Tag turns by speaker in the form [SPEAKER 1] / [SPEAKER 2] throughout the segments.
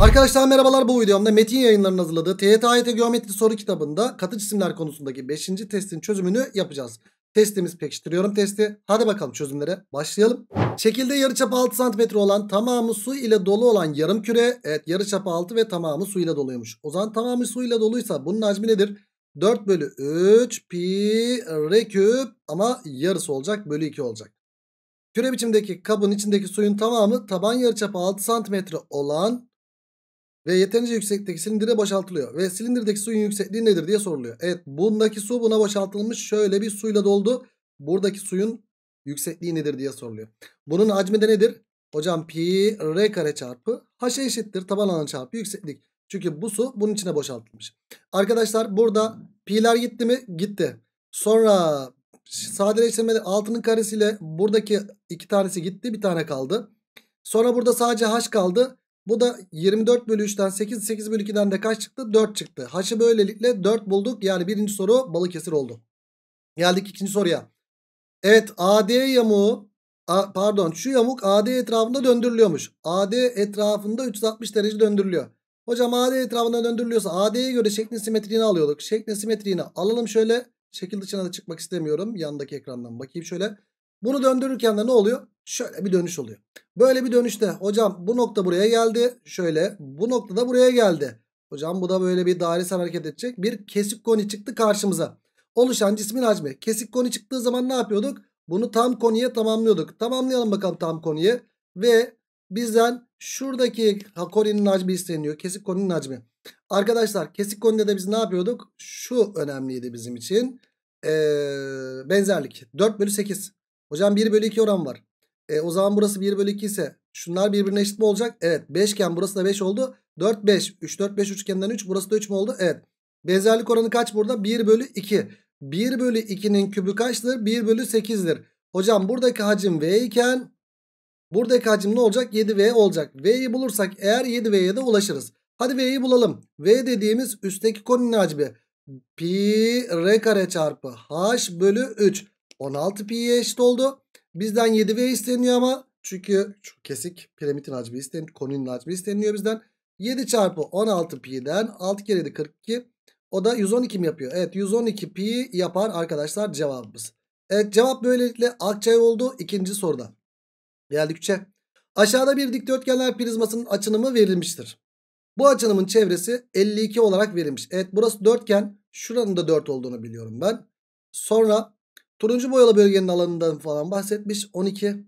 [SPEAKER 1] Arkadaşlar merhabalar bu videomda Metin yayınlarının hazırladığı TYT Geometri soru kitabında katı cisimler konusundaki 5. testin çözümünü yapacağız. Testimiz pekiştiriyorum testi. Hadi bakalım çözümlere başlayalım. Şekilde yarıçapı 6 cm olan tamamı su ile dolu olan yarım küre. Evet yarıçapı 6 ve tamamı su ile doluymuş. O zaman tamamı su ile doluysa bunun hacmi nedir? 4 bölü 3 pi r küp ama yarısı olacak bölü 2 olacak. Küre biçimdeki kabın içindeki suyun tamamı taban yarıçapı 6 cm olan ve yeterince yüksekteki silindire boşaltılıyor. Ve silindirdeki suyun yüksekliği nedir diye soruluyor. Evet bundaki su buna boşaltılmış şöyle bir suyla doldu. Buradaki suyun yüksekliği nedir diye soruluyor. Bunun hacmi de nedir? Hocam pi r kare çarpı h eşittir taban alanı çarpı yükseklik. Çünkü bu su bunun içine boşaltılmış. Arkadaşlar burada pi'ler gitti mi? Gitti. Sonra sadeleştirmede altının karesiyle buradaki iki tanesi gitti bir tane kaldı. Sonra burada sadece h kaldı. Bu da 24 bölü 3'ten 8, 8 bölü 2'den de kaç çıktı? 4 çıktı. H'ı böylelikle 4 bulduk. Yani birinci soru Balıkesir oldu. Geldik ikinci soruya. Evet AD yamuğu a, pardon şu yamuk AD etrafında döndürülüyormuş. AD etrafında 360 derece döndürülüyor. Hocam AD etrafında döndürülüyorsa AD'ye göre şeklin simetriğini alıyorduk. Şeklin simetriğini alalım şöyle. Şekil dışına da çıkmak istemiyorum. Yandaki ekrandan bakayım şöyle. Bunu döndürürken de ne oluyor? Şöyle bir dönüş oluyor. Böyle bir dönüşte hocam bu nokta buraya geldi. Şöyle bu nokta da buraya geldi. Hocam bu da böyle bir dairesel hareket edecek. Bir kesik koni çıktı karşımıza. Oluşan cismin hacmi. Kesik koni çıktığı zaman ne yapıyorduk? Bunu tam koniye tamamlıyorduk. Tamamlayalım bakalım tam koniye. Ve bizden şuradaki koninin hacmi isteniyor. Kesik koninin hacmi. Arkadaşlar kesik konide de biz ne yapıyorduk? Şu önemliydi bizim için. Ee, benzerlik. 4 bölü 8. Hocam 1 bölü 2 oran var. E, o zaman burası 1 bölü 2 ise şunlar birbirine eşit mi olacak? Evet 5 iken burası da 5 oldu. 4 5 3 4 5 üçgeninden 3 burası da 3 mü oldu? Evet. Benzerlik oranı kaç burada? 1 bölü 2. 1 bölü 2'nin kübü kaçtır? 1 bölü 8'dir. Hocam buradaki hacim V iken buradaki hacim ne olacak? 7V olacak. V'yi bulursak eğer 7V'ye de ulaşırız. Hadi V'yi bulalım. V dediğimiz üstteki koninin hacmi. Pi R kare çarpı H bölü 3. 16 pi'ye eşit oldu. Bizden 7 v isteniyor ama çünkü şu kesik piramidin hacmi isteniyor. Konunun hacmi isteniyor bizden. 7 çarpı 16 pi'den 6 kere de 42. O da 112 mi yapıyor? Evet 112 pi e yapar arkadaşlar cevabımız. Evet cevap böylelikle Akçay oldu ikinci soruda. Geldik 3'e. Aşağıda bir dikdörtgenler prizmasının açınımı verilmiştir. Bu açınımın çevresi 52 olarak verilmiş. Evet burası dörtgen. Şuranın da 4 olduğunu biliyorum ben. Sonra Turuncu boyalı bölgenin alanından falan bahsetmiş. 12.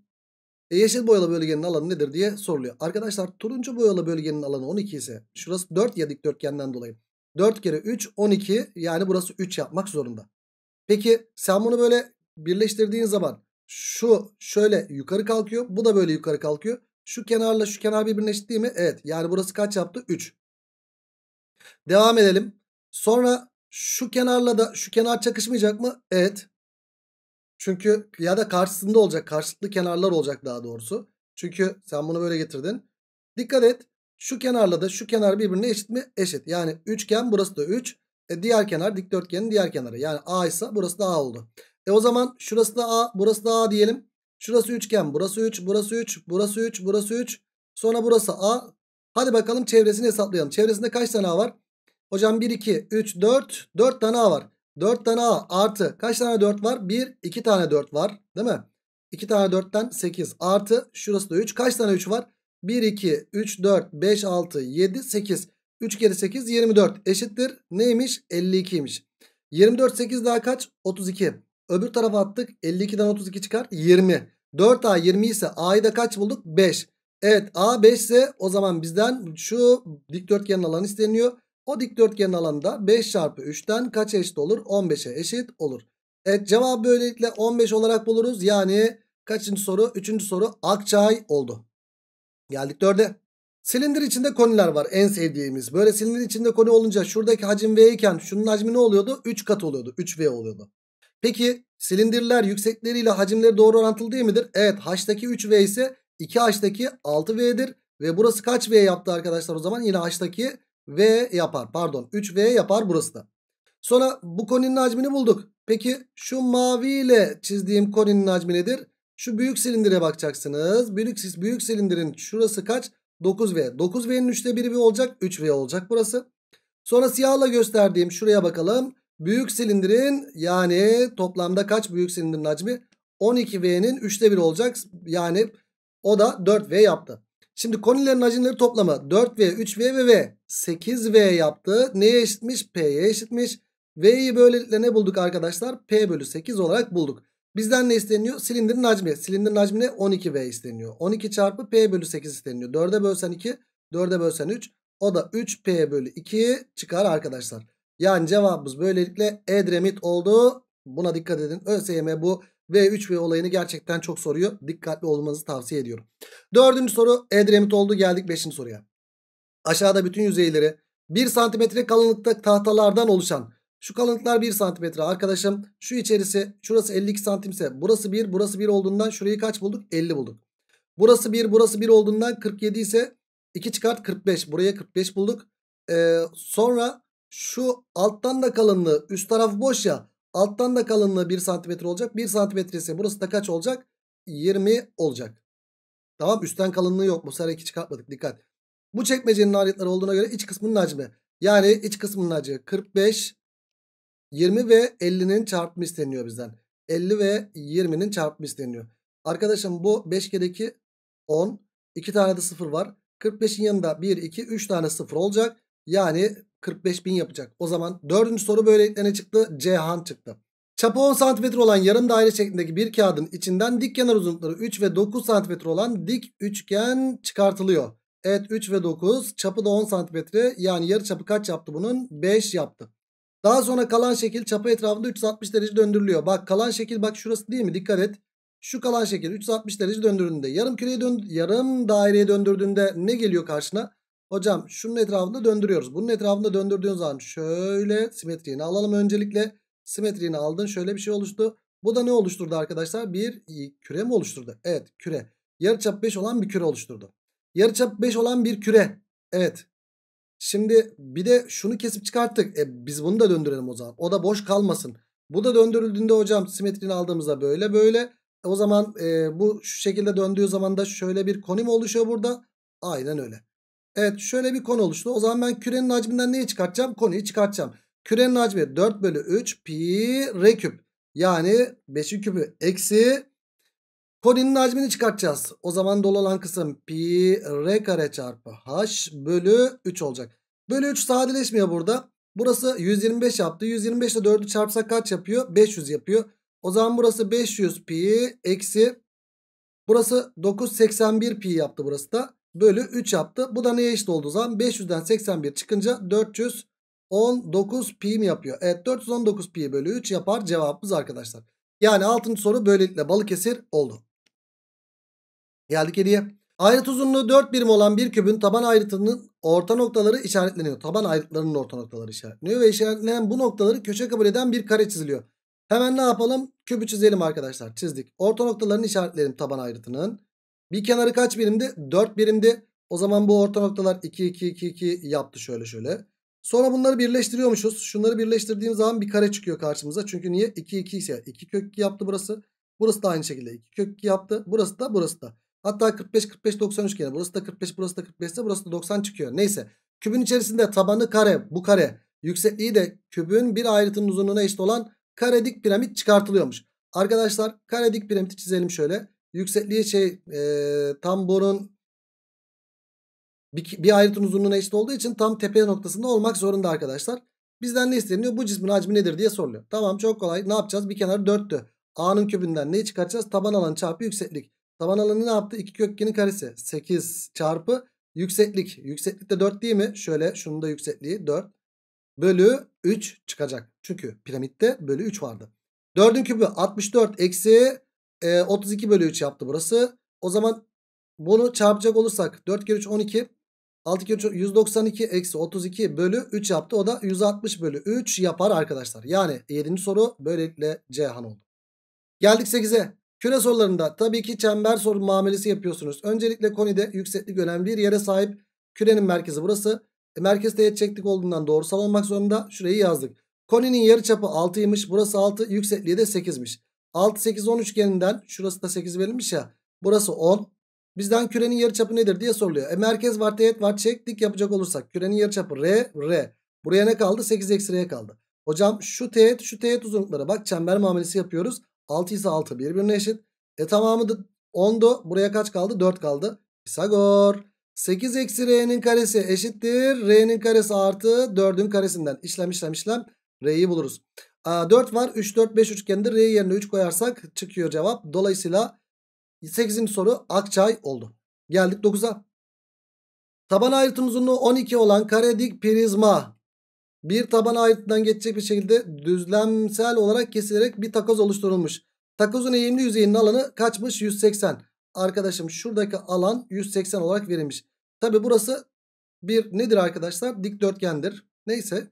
[SPEAKER 1] E, yeşil boyalı bölgenin alanı nedir diye soruluyor. Arkadaşlar turuncu boyalı bölgenin alanı 12 ise şurası 4 ya dikdörtgenden dolayı. 4 kere 3 12 yani burası 3 yapmak zorunda. Peki sen bunu böyle birleştirdiğin zaman şu şöyle yukarı kalkıyor. Bu da böyle yukarı kalkıyor. Şu kenarla şu kenar birbirine eşit değil mi? Evet. Yani burası kaç yaptı? 3. Devam edelim. Sonra şu kenarla da şu kenar çakışmayacak mı? Evet. Çünkü ya da karşısında olacak. Karşılıklı kenarlar olacak daha doğrusu. Çünkü sen bunu böyle getirdin. Dikkat et. Şu kenarla da şu kenar birbirine eşit mi? Eşit. Yani üçgen burası da 3. E diğer kenar dikdörtgenin diğer kenarı. Yani A ise burası da A oldu. E o zaman şurası da A, burası da A diyelim. Şurası üçgen, burası 3, burası 3, burası 3, burası 3. Sonra burası A. Hadi bakalım çevresini hesaplayalım. Çevresinde kaç tane A var? Hocam 1, 2, 3, 4. 4 tane A var. 4 tane A artı kaç tane 4 var? 1, 2 tane 4 var değil mi? 2 tane 4'ten 8 artı şurası da 3. Kaç tane 3 var? 1, 2, 3, 4, 5, 6, 7, 8. 3 kere 8 24 eşittir. Neymiş? 52'ymiş. 24 8 daha kaç? 32. Öbür tarafa attık. 52'den 32 çıkar. 20. 4A 20 ise A'yı da kaç bulduk? 5. Evet A 5 ise o zaman bizden şu dikdörtgenin alanı isteniyor. O dikdörtgen alanında 5 çarpı 3'ten kaç eşit olur? 15'e eşit olur. Evet cevap böylelikle 15 olarak buluruz. Yani kaçıncı soru? Üçüncü soru Akçay oldu. Geldik dörde. Silindir içinde koniler var en sevdiğimiz. Böyle silindir içinde koni olunca şuradaki hacim V iken şunun hacmi ne oluyordu? 3 kat oluyordu. 3V oluyordu. Peki silindirler yüksekleriyle hacimleri doğru orantılı değil midir? Evet H'daki 3V ise 2H'daki 6V'dir. Ve burası kaç V yaptı arkadaşlar o zaman? Yine H'daki V yapar. Pardon 3V yapar burası da. Sonra bu koninin hacmini bulduk. Peki şu maviyle çizdiğim koninin hacmi nedir? Şu büyük silindire bakacaksınız. Büyük, büyük silindirin şurası kaç? 9V. 9V'nin 3'te 1'i olacak. 3V olacak burası. Sonra siyahla gösterdiğim şuraya bakalım. Büyük silindirin yani toplamda kaç büyük silindirin hacmi? 12V'nin 3'te 1 olacak. Yani o da 4V yaptı. Şimdi konilerin hacimleri toplamı 4V, 3V ve V. 8V yaptı. Neye eşitmiş? P'ye eşitmiş. V'yi böylelikle ne bulduk arkadaşlar? P bölü 8 olarak bulduk. Bizden ne isteniyor? Silindirin hacmi. Silindirin hacmine 12V isteniyor. 12 çarpı P bölü 8 isteniyor. 4'e bölsen 2, 4'e bölsen 3. O da 3P bölü 2 çıkar arkadaşlar. Yani cevabımız böylelikle Edremit oldu. Buna dikkat edin. ÖSYM bu V3 ve olayını gerçekten çok soruyor. Dikkatli olmanızı tavsiye ediyorum. Dördüncü soru Edremit oldu. Geldik beşinci soruya. Aşağıda bütün yüzeyleri 1 santimetre kalınlıkta tahtalardan oluşan şu kalınlıklar 1 santimetre arkadaşım. Şu içerisi şurası 52 santimse burası 1 burası 1 olduğundan şurayı kaç bulduk? 50 bulduk. Burası 1 burası 1 olduğundan 47 ise 2 çıkart 45. Buraya 45 bulduk. Ee, sonra şu alttan da kalınlığı üst taraf boş ya. Alttan da kalınlığı 1 santimetre olacak. 1 cm ise burası da kaç olacak? 20 olacak. Tamam üstten kalınlığı yok. Bu sefer 2 çıkartmadık dikkat. Bu çekmecenin aletleri olduğuna göre iç kısmının hacmi. Yani iç kısmının hacmi 45, 20 ve 50'nin çarpımı isteniyor bizden. 50 ve 20'nin çarpımı isteniyor. Arkadaşım bu 5 kere 2 10. 2 tane de 0 var. 45'in yanında 1, 2, 3 tane 0 olacak. Yani 45 bin yapacak. O zaman dördüncü soru böylelikle ne çıktı? Cihan çıktı. Çapı 10 cm olan yarım daire şeklindeki bir kağıdın içinden dik kenar uzunlukları 3 ve 9 cm olan dik üçgen çıkartılıyor. Evet 3 ve 9 çapı da 10 cm yani yarı çapı kaç yaptı bunun? 5 yaptı. Daha sonra kalan şekil çapı etrafında 360 derece döndürülüyor. Bak kalan şekil bak şurası değil mi? Dikkat et. Şu kalan şekil 360 derece döndürdüğünde yarım küreye dön yarım daireye döndürdüğünde ne geliyor karşına? Hocam şunun etrafında döndürüyoruz. Bunun etrafında döndürdüğün zaman şöyle simetriğini alalım öncelikle. Simetriğini aldın şöyle bir şey oluştu. Bu da ne oluşturdu arkadaşlar? Bir küre mi oluşturdu? Evet küre. Yarıçap 5 olan bir küre oluşturdu. Yarıçap 5 olan bir küre. Evet. Şimdi bir de şunu kesip çıkarttık. E, biz bunu da döndürelim o zaman. O da boş kalmasın. Bu da döndürüldüğünde hocam simetriğini aldığımızda böyle böyle. O zaman e, bu şu şekilde döndüğü zaman da şöyle bir konim oluşuyor burada. Aynen öyle. Evet şöyle bir konu oluştu. O zaman ben kürenin hacminden neyi çıkartacağım? Konuyu çıkartacağım. Kürenin hacmi 4 bölü 3 pi r küp. Yani 5'in küpü eksi koninin hacmini çıkartacağız. O zaman dolu olan kısım pi r kare çarpı h bölü 3 olacak. Bölü 3 sadeleşmiyor burada. Burası 125 yaptı. 125 ile 4'ü çarpsak kaç yapıyor? 500 yapıyor. O zaman burası 500 pi eksi. Burası 981 pi yaptı burası da bölü 3 yaptı. Bu da neye eşit olduğu zaman 500'den 81 çıkınca 419 pi mi yapıyor? Evet 419 pi bölü 3 yapar cevabımız arkadaşlar. Yani 6. soru böylelikle Balıkesir oldu. Geldik 7'ye. Ayrıt uzunluğu 4 birim olan bir kübün taban ayrıtının orta noktaları işaretleniyor. Taban ayrıtlarının orta noktaları işaretleniyor ve işaretlenen bu noktaları köşe kabul eden bir kare çiziliyor. Hemen ne yapalım? Kübü çizelim arkadaşlar. Çizdik. Orta noktalarını işaretleyelim taban ayrıtının. Bir kenarı kaç birimdi? 4 birimdi. O zaman bu orta noktalar 2 2 2 2 yaptı şöyle şöyle. Sonra bunları birleştiriyormuşuz. Şunları birleştirdiğim zaman bir kare çıkıyor karşımıza. Çünkü niye? 2 2 ise 2 kök 2 yaptı burası. Burası da aynı şekilde 2 kök 2 yaptı. Burası da burası da. Hatta 45 45 90 üçgeni. Burası da 45 burası da 45 ise burası da 90 çıkıyor. Neyse. Kübün içerisinde tabanı kare bu kare. Yüksekliği de kübün bir ayrıtının uzunluğuna eşit olan kare dik piramit çıkartılıyormuş. Arkadaşlar kare dik piramidi çizelim şöyle. Yüksekliği şey e, tam borun bir, bir ayrıtın uzunluğuna eşit olduğu için tam tepe noktasında olmak zorunda arkadaşlar. Bizden ne isteniyor? Bu cismin hacmi nedir diye soruluyor. Tamam çok kolay. Ne yapacağız? Bir kenarı 4'tü. A'nın kübünden neyi çıkartacağız? Taban alanı çarpı yükseklik. Taban alanı ne yaptı? 2 kökgenin karesi. 8 çarpı yükseklik. Yükseklik de 4 değil mi? Şöyle şunun da yüksekliği 4. Bölü 3 çıkacak. Çünkü piramitte bölü 3 vardı. 4'ün kübü 64 eksi e, 32 bölü 3 yaptı burası. O zaman bunu çarpacak olursak 4 kere 3 12. 6 kere 3 192 eksi 32 bölü 3 yaptı. O da 160 bölü 3 yapar arkadaşlar. Yani 7. soru böylelikle Cihan oldu. Geldik 8'e. Küre sorularında tabii ki çember soru muamelesi yapıyorsunuz. Öncelikle konide yükseklik önemli bir yere sahip. Kürenin merkezi burası. E, merkez teğet olduğundan doğrusal olmak zorunda. Şurayı yazdık. Koninin yarı yarıçapı 6'ymış. Burası 6. Yüksekliği de 8'miş. 6 8 10 üçgeninden şurası da 8 verilmiş ya. Burası 10. Bizden kürenin yarıçapı nedir diye soruluyor. E merkez var teğet var çek dik yapacak olursak kürenin yarıçapı r r. Buraya ne kaldı? 8 eksi r kaldı. Hocam şu teğet şu teğet uzunlukları bak çember muamelesi yapıyoruz. 6 ise 6 birbirine eşit. E tamamı da 10'du. Buraya kaç kaldı? 4 kaldı. Pisagor. 8 eksi r'nin karesi eşittir. R'nin karesi artı 4'ün karesinden. İşlem işlem işlem. R'yi buluruz. A, ee, 4 var. 3 4 5 üçgeninde R yerine 3 koyarsak çıkıyor cevap. Dolayısıyla 8. soru Akçay oldu. Geldik 9'a. Taban ayrıtın uzunluğu 12 olan kare dik prizma bir taban ayrıtından geçecek bir şekilde düzlemsel olarak kesilerek bir takoz oluşturulmuş. Takozun eğimli yüzeyinin alanı kaçmış? 180. Arkadaşım şuradaki alan 180 olarak verilmiş. Tabi burası bir nedir arkadaşlar? Dikdörtgendir. Neyse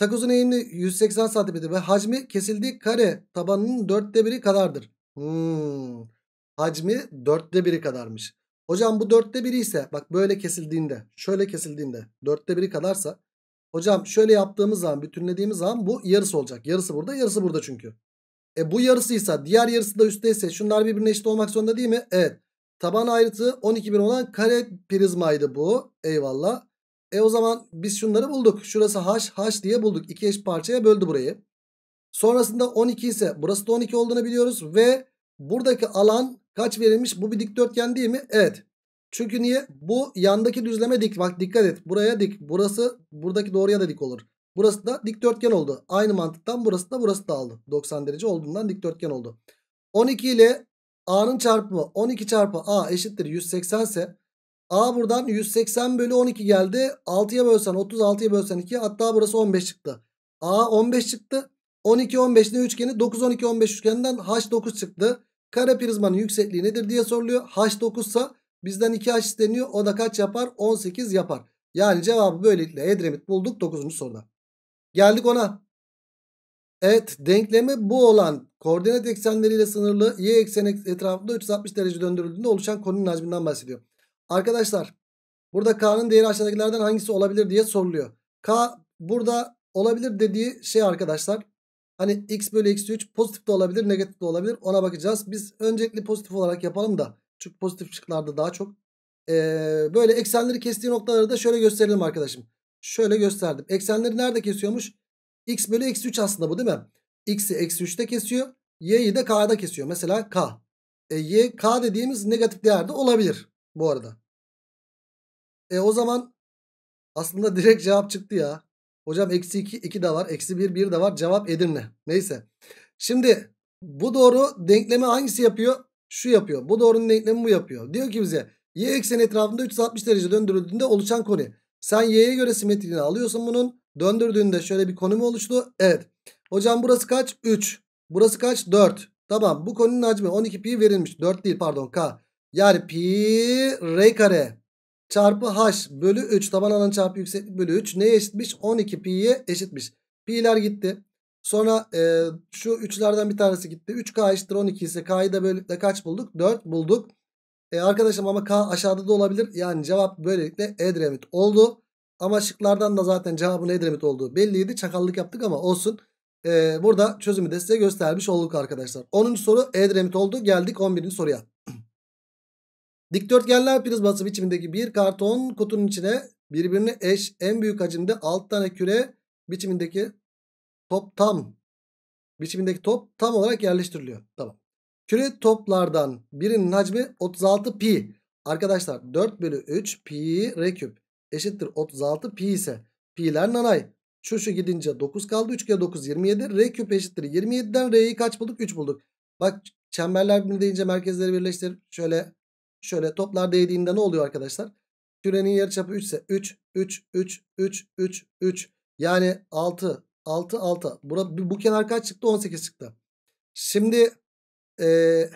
[SPEAKER 1] Takozun eğimi 180 cm ve hacmi kesildiği kare tabanının dörtte biri kadardır. Hmm. Hacmi dörtte biri kadarmış. Hocam bu dörtte biri ise bak böyle kesildiğinde şöyle kesildiğinde dörtte biri kadarsa hocam şöyle yaptığımız zaman bütünlediğimiz zaman bu yarısı olacak. Yarısı burada yarısı burada çünkü. E bu yarısıysa diğer yarısı da üstteyse şunlar birbirine eşit olmak zorunda değil mi? Evet. Taban ayrıtı bin olan kare prizmaydı bu. Eyvallah. E o zaman biz şunları bulduk. Şurası h, h diye bulduk. 2 eş parçaya böldü burayı. Sonrasında 12 ise burası da 12 olduğunu biliyoruz. Ve buradaki alan kaç verilmiş? Bu bir dikdörtgen değil mi? Evet. Çünkü niye? Bu yandaki düzleme dik. Bak dikkat et. Buraya dik. Burası buradaki doğruya da dik olur. Burası da dikdörtgen oldu. Aynı mantıktan burası da burası da aldı. 90 derece olduğundan dikdörtgen oldu. 12 ile A'nın çarpımı 12 çarpı A eşittir 180 ise A buradan 180 bölü 12 geldi. 6'ya bölsen 36'ya 6'ya bölsen 2. Hatta burası 15 çıktı. A 15 çıktı. 12, 15 ne üçgeni? 9, 12, 15 üçgeninden H 9 çıktı. Kare prizmanın yüksekliği nedir diye soruluyor. H 9 ise bizden 2H isteniyor. O da kaç yapar? 18 yapar. Yani cevabı böylelikle Edremit bulduk 9. soruda. Geldik ona. Evet denklemi bu olan koordinat eksenleriyle sınırlı y eksen etrafında 360 derece döndürüldüğünde oluşan konunun hacminden bahsediyor. Arkadaşlar burada K'nın değeri aşağıdakilerden hangisi olabilir diye soruluyor. K burada olabilir dediği şey arkadaşlar. Hani x bölü x 3 pozitif de olabilir negatif de olabilir ona bakacağız. Biz öncelikli pozitif olarak yapalım da. Çünkü pozitif şıklarda daha çok. Ee, böyle eksenleri kestiği noktaları da şöyle gösterelim arkadaşım. Şöyle gösterdim. Eksenleri nerede kesiyormuş? x bölü x 3 aslında bu değil mi? x'i x 3'te kesiyor. y'yi de k'da kesiyor. Mesela k. E, y k dediğimiz negatif değerde olabilir. Bu arada. E o zaman aslında direkt cevap çıktı ya. Hocam eksi 2, 2 de var. Eksi 1, 1 de var. Cevap Edirne. Neyse. Şimdi bu doğru denklemi hangisi yapıyor? Şu yapıyor. Bu doğrunun denklemi bu yapıyor. Diyor ki bize y ekseni etrafında 360 derece döndürüldüğünde oluşan koni. Sen y'ye göre simetriğini alıyorsun bunun. Döndürdüğünde şöyle bir konumu oluştu. Evet. Hocam burası kaç? 3. Burası kaç? 4. Tamam bu konunun hacmi 12 pi verilmiş. 4 değil pardon k. Yani pi r kare çarpı h bölü 3 taban alan çarpı yükseklik bölü 3 neye eşitmiş? 12 pi'ye eşitmiş. Pi'ler gitti. Sonra e, şu üçlerden bir tanesi gitti. 3k eşittir 12 ise k'yı da böylelikle kaç bulduk? 4 bulduk. E, arkadaşım ama k aşağıda da olabilir. Yani cevap böylelikle Edremit oldu. Ama şıklardan da zaten cevabın Edremit olduğu belliydi. Çakallık yaptık ama olsun. E, burada çözümü de size göstermiş olduk arkadaşlar. 10. soru Edremit oldu. Geldik 11. soruya. Dikdörtgenler prizması biçimindeki bir karton kutunun içine birbirine eş en büyük hacimde 6 tane küre biçimindeki top tam biçimindeki top tam olarak yerleştiriliyor. Tamam. Küre toplardan birinin hacmi 36 pi. Arkadaşlar 4 bölü 3 pi r küp eşittir 36 pi ise pi'ler nanay. Şu şu gidince 9 kaldı. 3 kere 9 27. R küp eşittir 27'den r'yi kaç bulduk? 3 bulduk. Bak çemberler birbirine deyince merkezleri birleştir. Şöyle Şöyle toplar değdiğinde ne oluyor arkadaşlar? Kürenin yarıçapı 3 ise 3, 3, 3, 3, 3, 3. Yani 6, 6, 6. Bura, bu kenar kaç çıktı? 18 çıktı. Şimdi ee,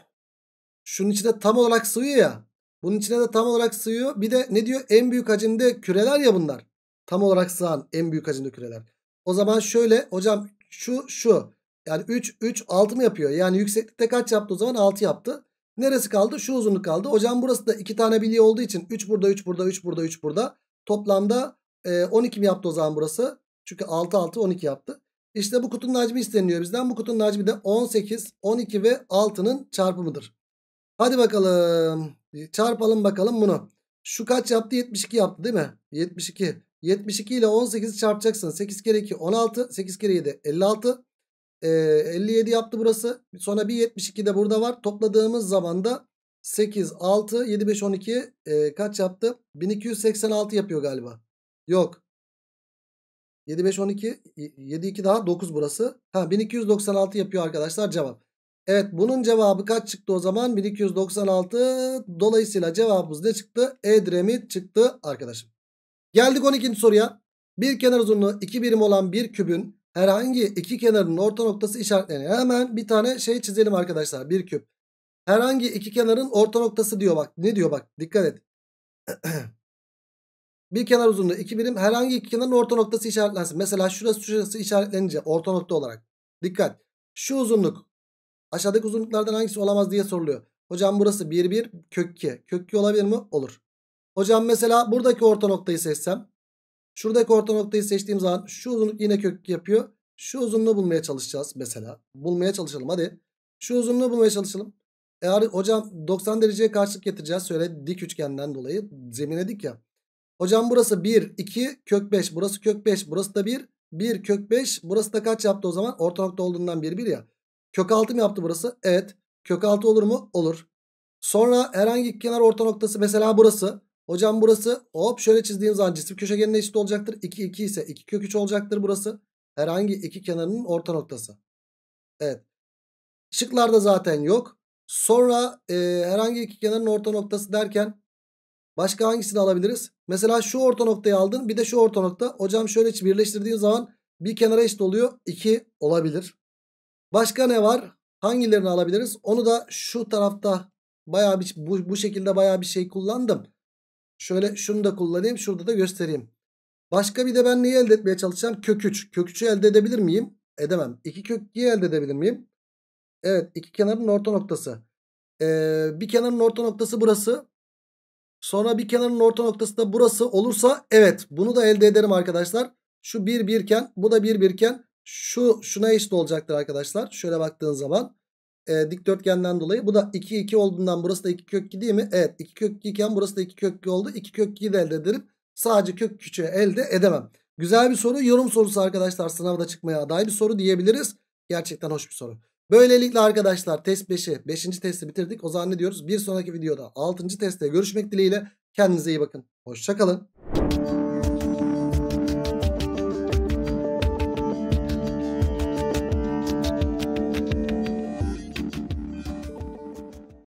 [SPEAKER 1] şunun içine tam olarak sığıyor ya. Bunun içine de tam olarak sığıyor. Bir de ne diyor? En büyük hacimde küreler ya bunlar. Tam olarak sığan en büyük hacimde küreler. O zaman şöyle hocam şu şu. Yani 3, 3, 6 mı yapıyor? Yani yükseklikte kaç yaptı o zaman? 6 yaptı. Neresi kaldı? Şu uzunluk kaldı. Hocam burası da 2 tane bilye olduğu için 3 burada 3 burada 3 burada 3 burada. Toplamda e, 12 mi yaptı o zaman burası? Çünkü 6 6 12 yaptı. İşte bu kutunun hacmi isteniliyor bizden. Bu kutunun hacmi de 18, 12 ve 6'nın çarpımıdır. Hadi bakalım. Çarpalım bakalım bunu. Şu kaç yaptı? 72 yaptı değil mi? 72. 72 ile 18'i çarpacaksın. 8 kere 2 16. 8 kere 7 56 e, 57 yaptı burası. Sonra bir 72 de burada var. Topladığımız zaman da 8, 6, 7, 5, 12 e, kaç yaptı? 1286 yapıyor galiba. Yok. 7, 5, 12, 7, 2 daha 9 burası. Ha 1296 yapıyor arkadaşlar cevap. Evet bunun cevabı kaç çıktı o zaman? 1296. Dolayısıyla cevabımız ne çıktı? Edremit çıktı arkadaşım. Geldik 12. soruya. Bir kenar uzunluğu 2 birim olan bir kübün herhangi iki kenarın orta noktası işaretlenir. Hemen bir tane şey çizelim arkadaşlar. Bir küp. Herhangi iki kenarın orta noktası diyor bak. Ne diyor bak dikkat et. bir kenar uzunluğu iki birim herhangi iki kenarın orta noktası işaretlensin. Mesela şurası şurası işaretlenince orta nokta olarak. Dikkat. Şu uzunluk aşağıdaki uzunluklardan hangisi olamaz diye soruluyor. Hocam burası 1 1 kök 2. Kök 2 olabilir mi? Olur. Hocam mesela buradaki orta noktayı seçsem Şuradaki orta noktayı seçtiğim zaman şu uzunluk yine kök yapıyor. Şu uzunluğu bulmaya çalışacağız mesela. Bulmaya çalışalım hadi. Şu uzunluğu bulmaya çalışalım. Eğer hocam 90 dereceye karşılık getireceğiz. Şöyle dik üçgenden dolayı zemine dik ya. Hocam burası 1, 2, kök 5. Burası kök 5. Burası da 1. 1 kök 5. Burası da kaç yaptı o zaman? Orta nokta olduğundan 1, 1 ya. Kök 6 mı yaptı burası? Evet. Kök 6 olur mu? Olur. Sonra herhangi iki kenar orta noktası mesela burası. Hocam burası hop şöyle çizdiğim zaman cisim köşegenine eşit olacaktır. 2 2 ise 2 kök 3 olacaktır burası. Herhangi iki kenarının orta noktası. Evet. Şıklarda zaten yok. Sonra e, herhangi iki kenarın orta noktası derken başka hangisini alabiliriz? Mesela şu orta noktayı aldın bir de şu orta nokta. Hocam şöyle birleştirdiğin zaman bir kenara eşit oluyor. 2 olabilir. Başka ne var? Hangilerini alabiliriz? Onu da şu tarafta bayağı bir, bu, bu şekilde bayağı bir şey kullandım. Şöyle şunu da kullanayım. Şurada da göstereyim. Başka bir de ben neyi elde etmeye çalışacağım? Kök 3. Kök 3'ü elde edebilir miyim? Edemem. 2 kök 2'yi elde edebilir miyim? Evet. iki kenarın orta noktası. Ee, bir kenarın orta noktası burası. Sonra bir kenarın orta noktası da burası olursa evet. Bunu da elde ederim arkadaşlar. Şu 1 bir, birken bu da 1 bir, birken şu şuna eşit olacaktır arkadaşlar. Şöyle baktığın zaman e, dikdörtgenden dolayı. Bu da 2 2 olduğundan burası da 2 kök 2 değil mi? Evet 2 kök 2 iken burası da 2 kök 2 oldu. 2 kök 2'yi de elde ederim. Sadece kök 3'ü elde edemem. Güzel bir soru. Yorum sorusu arkadaşlar sınavda çıkmaya aday bir soru diyebiliriz. Gerçekten hoş bir soru. Böylelikle arkadaşlar test 5'i 5. testi bitirdik. O zaman ne diyoruz? Bir sonraki videoda 6. testte görüşmek dileğiyle. Kendinize iyi bakın. Hoşçakalın.